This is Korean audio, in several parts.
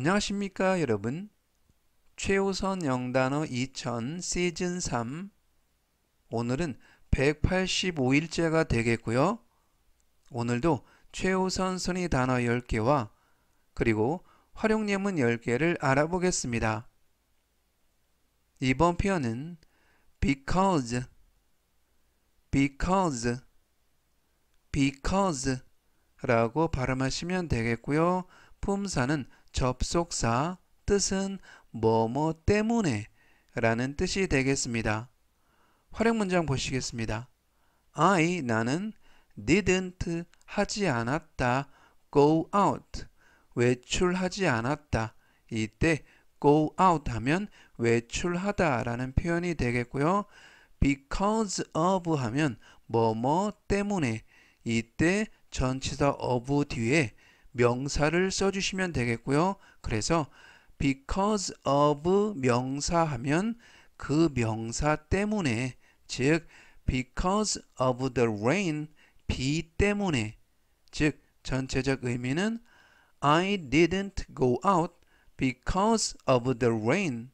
안녕하십니까 여러분 최우선 영단어 2000 시즌 3 오늘은 185일째가 되겠고요 오늘도 최우선 순위 단어 10개와 그리고 활용 예문 10개를 알아보겠습니다 이번 표현은 because because because 라고 발음하시면 되겠고요 품사는 접속사 뜻은 뭐뭐 때문에 라는 뜻이 되겠습니다. 활용 문장 보시겠습니다. I 나는 didn't 하지 않았다 go out 외출하지 않았다 이때 go out 하면 외출하다 라는 표현이 되겠고요. because of 하면 뭐뭐 때문에 이때 전치사 of 뒤에 명사를 써주시면 되겠고요. 그래서 because of 명사 하면 그 명사 때문에 즉 because of the rain 비 때문에 즉 전체적 의미는 I didn't go out because of the rain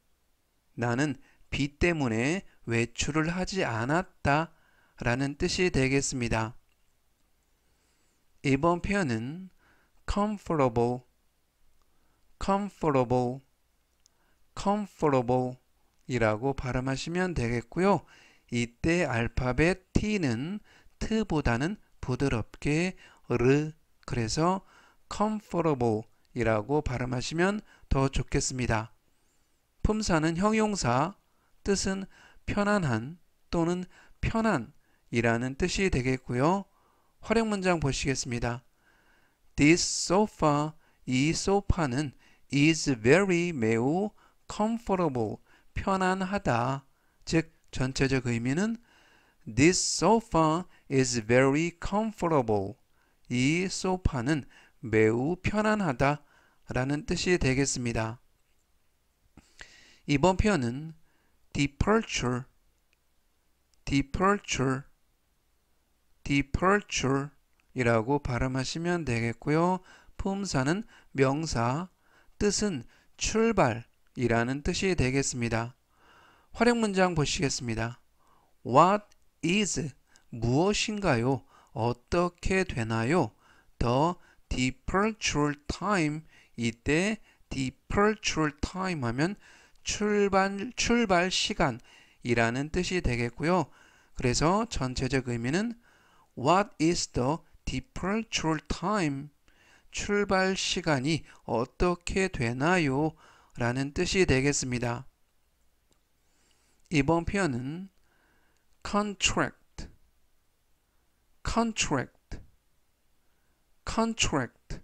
나는 비 때문에 외출을 하지 않았다 라는 뜻이 되겠습니다. 이번 표현은 comfortable, comfortable, comfortable 이라고 발음하시면 되겠고요. 이때 알파벳 T는 t 보다는 부드럽게 르 그래서 comfortable 이라고 발음하시면 더 좋겠습니다. 품사는 형용사, 뜻은 편안한 또는 편한 이라는 뜻이 되겠고요. 활용 문장 보시겠습니다. This sofa, 이 소파는 is very 매우 comfortable, 편안하다. 즉 전체적 의미는 This sofa is very comfortable. 이 소파는 매우 편안하다 라는 뜻이 되겠습니다. 이번 표현은 departure, departure, departure 이라고 발음하시면 되겠고요. 품사는 명사, 뜻은 출발이라는 뜻이 되겠습니다. 활용 문장 보시겠습니다. What is 무엇인가요? 어떻게 되나요? The departure time 이때 departure time 하면 출발 출발 시간이라는 뜻이 되겠고요. 그래서 전체적 의미는 What is the departure time 출발 시간이 어떻게 되나요? 라는 뜻이 되겠습니다. 이번 표현은 contract, contract, contract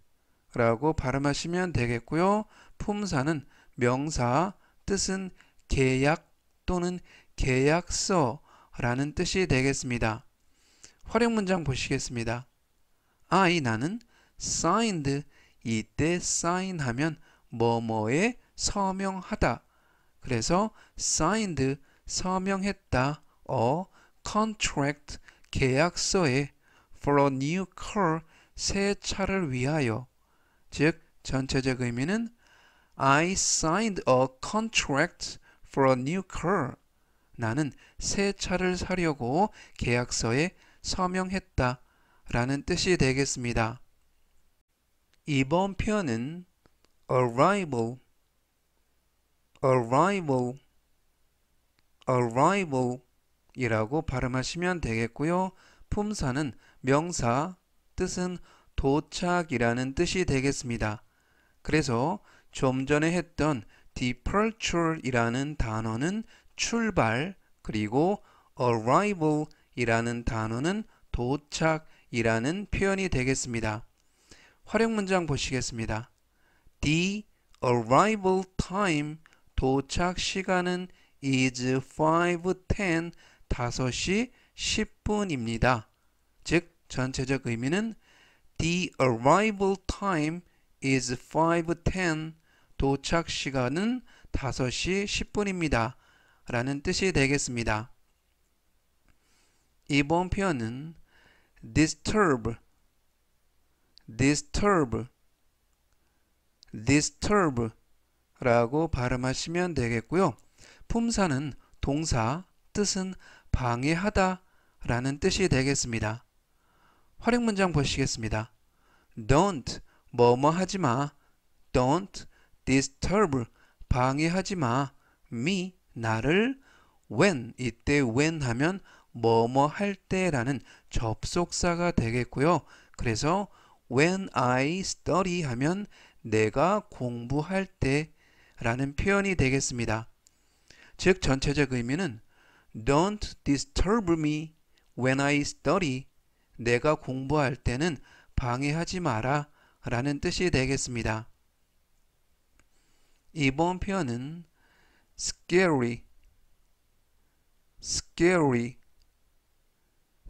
라고 발음하시면 되겠고요. 품사는 명사, 뜻은 계약 또는 계약서 라는 뜻이 되겠습니다. 활용 문장 보시겠습니다. I 나는 signed 이때 sign하면 뭐뭐에 서명하다. 그래서 signed 서명했다. 어 contract 계약서에 for a new car 새 차를 위하여 즉 전체적 의미는 I signed a contract for a new car 나는 새 차를 사려고 계약서에 서명했다. 라는 뜻이 되겠습니다. 이번 표현은 arrival, arrival, arrival 이라고 발음하시면 되겠고요. 품사는 명사, 뜻은 도착이라는 뜻이 되겠습니다. 그래서 좀 전에 했던 departure이라는 단어는 출발, 그리고 arrival이라는 단어는 도착 이라는 표현이 되겠습니다. 활용 문장 보시겠습니다. The arrival time 도착 시간은 is 5:10 5시 10분입니다. 즉 전체적 의미는 The arrival time is 5:10 도착 시간은 5시 10분입니다. 라는 뜻이 되겠습니다. 이번 표현은 disturb disturb disturb 라고 발음하시면 되겠고요. 품사는 동사, 뜻은 방해하다 라는 뜻이 되겠습니다. 활용 문장 보시겠습니다. Don't 뭐뭐 하지 마. Don't disturb 방해하지 마. me 나를 when 이때 when 하면 뭐뭐 할 때라는 접속사가 되겠고요. 그래서 when I study 하면 내가 공부할 때 라는 표현이 되겠습니다. 즉 전체적 의미는 Don't disturb me when I study. 내가 공부할 때는 방해하지 마라 라는 뜻이 되겠습니다. 이번 표현은 scary, scary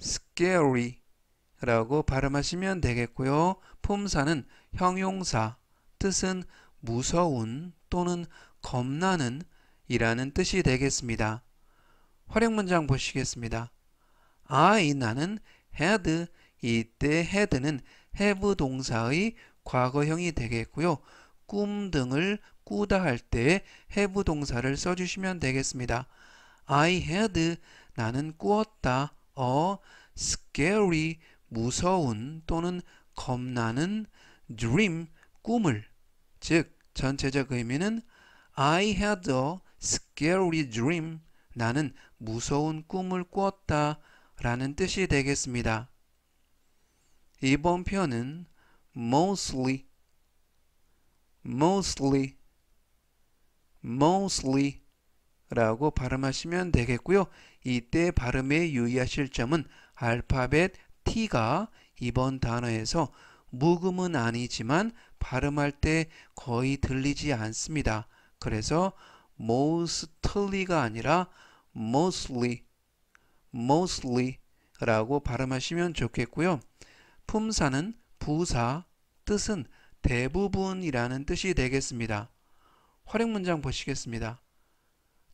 scary라고 발음하시면 되겠고요. 품사는 형용사, 뜻은 무서운 또는 겁나는 이라는 뜻이 되겠습니다. 활용 문장 보시겠습니다. I 나는 had 이때 had는 have 동사의 과거형이 되겠고요. 꿈 등을 꾸다 할 때 have 동사를 써주시면 되겠습니다. I had 나는 꾸었다 a scary 무서운 또는 겁나는 dream 꿈을 즉 전체적 의미는 I had a scary dream 나는 무서운 꿈을 꾸었다 라는 뜻이 되겠습니다. 이번 표현은 mostly mostly mostly 라고 발음하시면 되겠고요. 이때 발음에 유의하실 점은 알파벳 T가 이번 단어에서 묵음은 아니지만 발음할 때 거의 들리지 않습니다. 그래서 mostly가 아니라 mostly, mostly 라고 발음하시면 좋겠고요. 품사는 부사, 뜻은 대부분이라는 뜻이 되겠습니다. 활용 문장 보시겠습니다.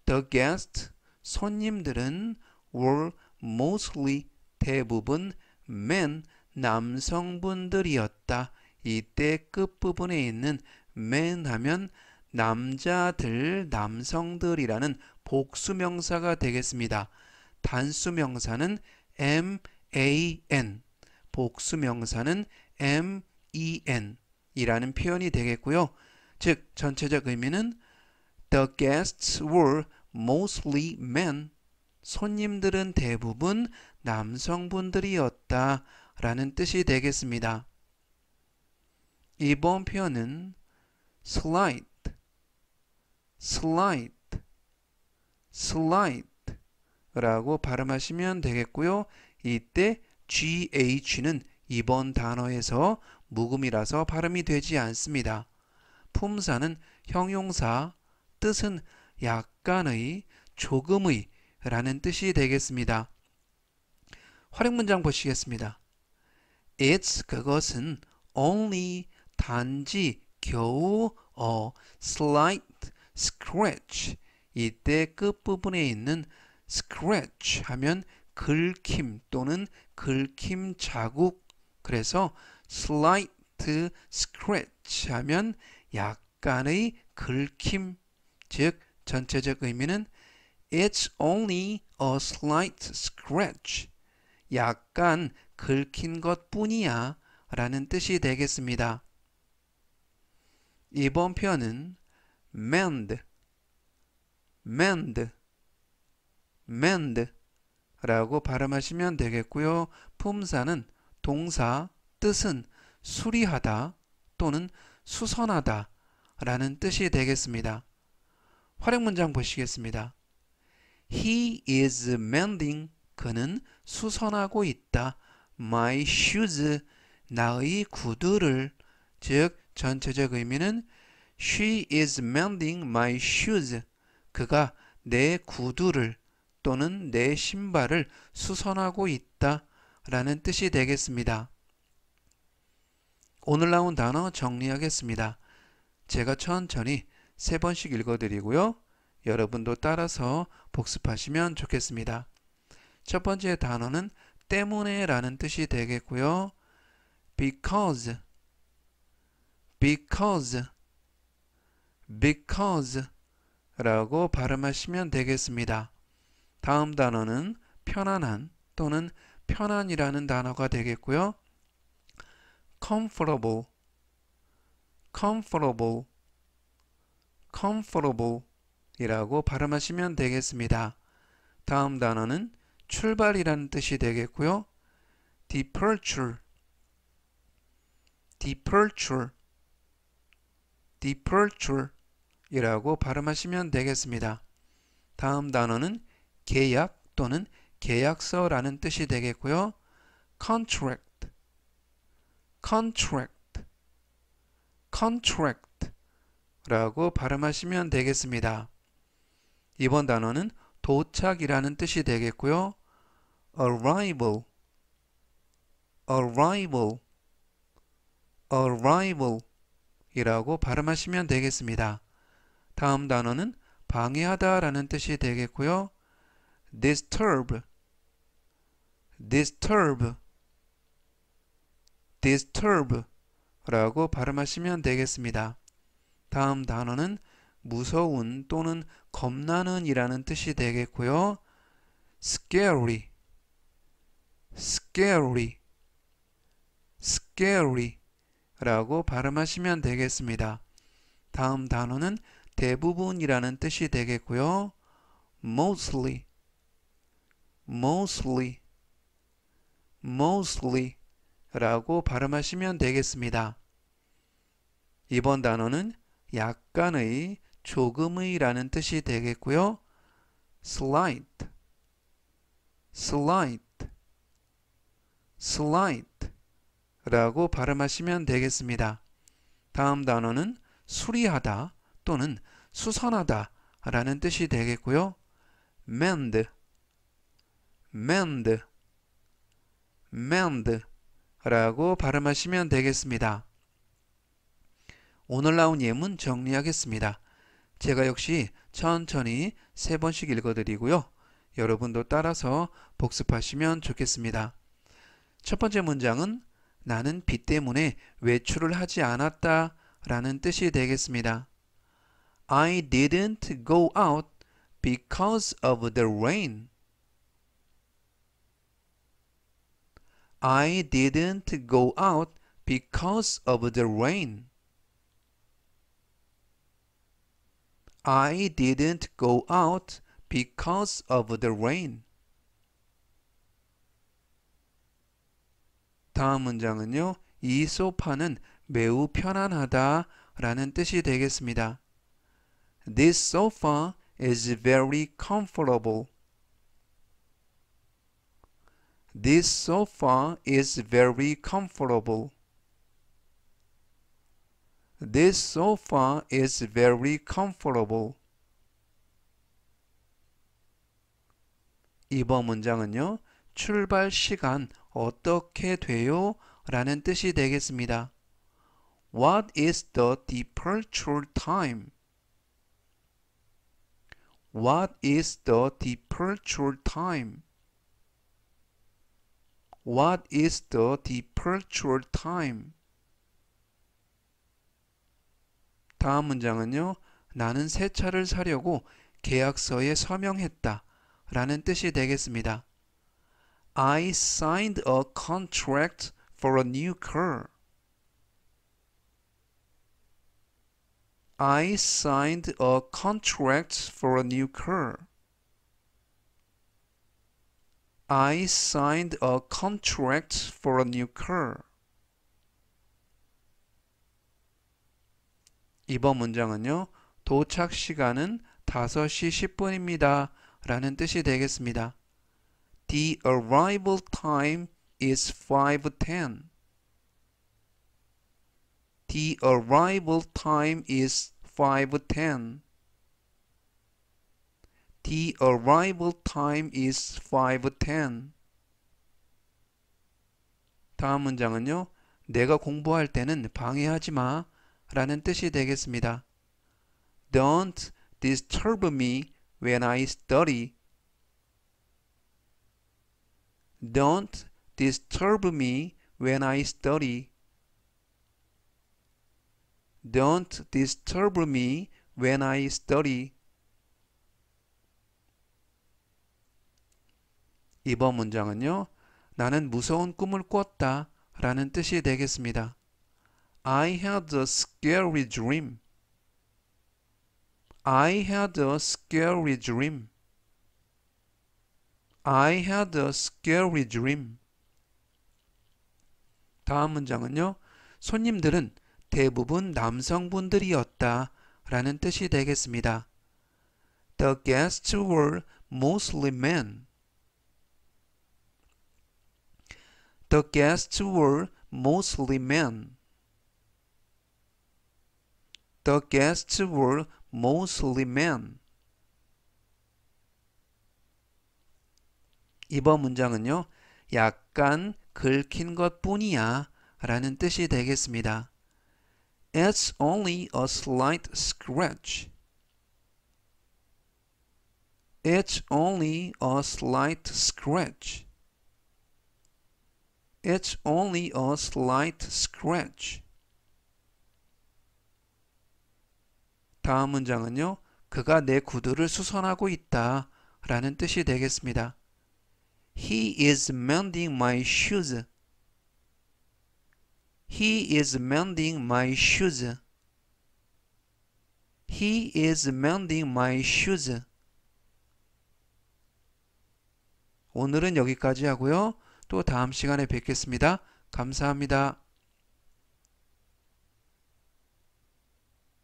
The guests, 손님들은 were mostly 대부분 men, 남성분들이었다. 이때 끝부분에 있는 men 하면 남자들, 남성들이라는 복수명사가 되겠습니다. 단수명사는 m, a, n, 복수명사는 m, e, n 이라는 표현이 되겠고요. 즉, 전체적 의미는 The guests were mostly men. 손님들은 대부분 남성분들이었다 라는 뜻이 되겠습니다. 이번 표현은 slight, slight, slight 라고 발음하시면 되겠고요. 이때 GH는 이번 단어에서 묵음이라서 발음이 되지 않습니다. 품사는 형용사, 뜻은 약간의, 조금의 라는 뜻이 되겠습니다. 활용 문장 보시겠습니다. It's 그것은 only 단지 겨우 a slight scratch 이때 끝부분에 있는 scratch 하면 긁힘 또는 긁힘 자국 그래서 slight scratch 하면 약간의 긁힘 즉 전체적 의미는 It's only a slight scratch. 약간 긁힌 것 뿐이야 라는 뜻이 되겠습니다. 이번 표현은 mend, mend, mend 라고 발음하시면 되겠고요. 품사는 동사, 뜻은 수리하다 또는 수선하다 라는 뜻이 되겠습니다. 활용 문장 보시겠습니다. He is mending. 그는 수선하고 있다. My shoes. 나의 구두를. 즉 전체적 의미는 She is mending my shoes. 그가 내 구두를 또는 내 신발을 수선하고 있다 라는 뜻이 되겠습니다. 오늘 나온 단어 정리하겠습니다. 제가 천천히 세 번씩 읽어드리고요. 여러분도 따라서 복습하시면 좋겠습니다. 첫 번째 단어는 때문에 라는 뜻이 되겠고요. because, because, because 라고 발음하시면 되겠습니다. 다음 단어는 편안한 또는 편안이라는 단어가 되겠고요. comfortable, comfortable comfortable 이라고 발음하시면 되겠습니다. 다음 단어는 출발이라는 뜻이 되겠고요. departure, departure, departure 이라고 발음하시면 되겠습니다. 다음 단어는 계약 또는 계약서라는 뜻이 되겠고요. contract, contract, contract 라고 발음하시면 되겠습니다. 이번 단어는 도착이라는 뜻이 되겠고요. arrival arrival arrival 이라고 발음하시면 되겠습니다. 다음 단어는 방해하다 라는 뜻이 되겠고요. disturb disturb disturb 라고 발음하시면 되겠습니다. 다음 단어는 무서운 또는 겁나는 이라는 뜻이 되겠고요. scary, scary, scary 라고 발음하시면 되겠습니다. 다음 단어는 대부분이라는 뜻이 되겠고요. mostly, mostly, mostly 라고 발음하시면 되겠습니다. 이번 단어는 약간의, 조금의라는 뜻이 되겠고요. slight, slight, slight 라고 발음하시면 되겠습니다. 다음 단어는 수리하다 또는 수선하다 라는 뜻이 되겠고요. mend, mend, mend 라고 발음하시면 되겠습니다. 오늘 나온 예문 정리하겠습니다. 제가 역시 천천히 세 번씩 읽어드리고요. 여러분도 따라서 복습하시면 좋겠습니다. 첫 번째 문장은 나는 비 때문에 외출을 하지 않았다 라는 뜻이 되겠습니다. I didn't go out because of the rain. I didn't go out because of the rain. I didn't go out because of the rain. 다음 문장은요. 이 소파는 매우 편안하다 라는 뜻이 되겠습니다. This sofa is very comfortable. This sofa is very comfortable. This sofa is very comfortable. 이번 문장은요. 출발 시간 어떻게 돼요? 라는 뜻이 되겠습니다. What is the departure time? What is the departure time? What is the departure time? 다음 문장은요. 나는 새 차를 사려고 계약서에 서명했다 라는 뜻이 되겠습니다. I signed a contract for a new car. I signed a contract for a new car. I signed a contract for a new car. 2번 문장은요. 도착 시간은 5시 10분입니다. 라는 뜻이 되겠습니다. The arrival time is 5:10. The arrival time is 5:10. The arrival time is 5:10. 다음 문장은요. 내가 공부할 때는 방해하지 마. 라는 뜻이 되겠습니다. Don't disturb me when I study. Don't disturb me when I study. Don't disturb me when I study. 이번 문장은요. 나는 무서운 꿈을 꿨다 라는 뜻이 되겠습니다. I had a scary dream. I had a scary dream. I had a scary dream. 다음 문장은요. 손님들은 대부분 남성분들이었다 라는 뜻이 되겠습니다. The guests were mostly men. The guests were mostly men. The guests were mostly men. 이번 문장은요. 약간 긁힌 것 뿐이야 라는 뜻이 되겠습니다. It's only a slight scratch. It's only a slight scratch. It's only a slight scratch. 다음 문장은요. 그가 내 구두를 수선하고 있다 라는 뜻이 되겠습니다. He is mending my shoes. He is mending my shoes. He is mending my shoes. 오늘은 여기까지 하고요. 또 다음 시간에 뵙겠습니다. 감사합니다.